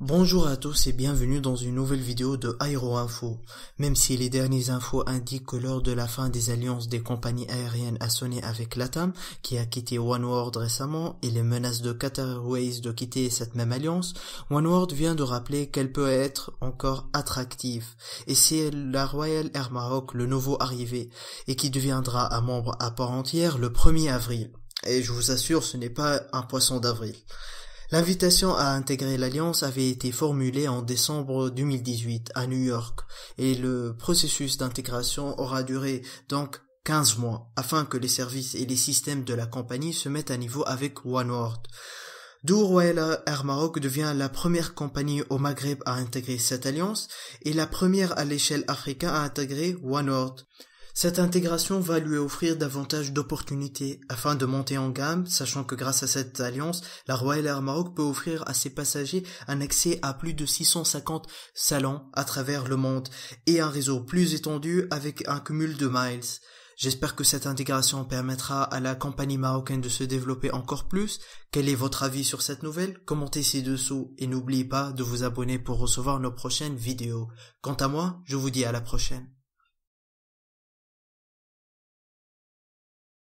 Bonjour à tous et bienvenue dans une nouvelle vidéo de AeroInfo. Même si les dernières infos indiquent que lors de la fin des alliances des compagnies aériennes a sonné avec LATAM, qui a quitté OneWorld récemment, et les menaces de Qatar Airways de quitter cette même alliance, OneWorld vient de rappeler qu'elle peut être encore attractive. Et c'est la Royal Air Maroc le nouveau arrivé, et qui deviendra un membre à part entière le 1er avril. Et je vous assure, ce n'est pas un poisson d'avril. L'invitation à intégrer l'Alliance avait été formulée en décembre 2018 à New York et le processus d'intégration aura duré donc 15 mois afin que les services et les systèmes de la compagnie se mettent à niveau avec OneWorld. D'où Royal Air Maroc devient la première compagnie au Maghreb à intégrer cette alliance et la première à l'échelle africaine à intégrer OneWorld. Cette intégration va lui offrir davantage d'opportunités afin de monter en gamme, sachant que grâce à cette alliance, la Royal Air Maroc peut offrir à ses passagers un accès à plus de 650 salons à travers le monde et un réseau plus étendu avec un cumul de miles. J'espère que cette intégration permettra à la compagnie marocaine de se développer encore plus. Quel est votre avis sur cette nouvelle Commentez ci-dessous et n'oubliez pas de vous abonner pour recevoir nos prochaines vidéos. Quant à moi, je vous dis à la prochaine.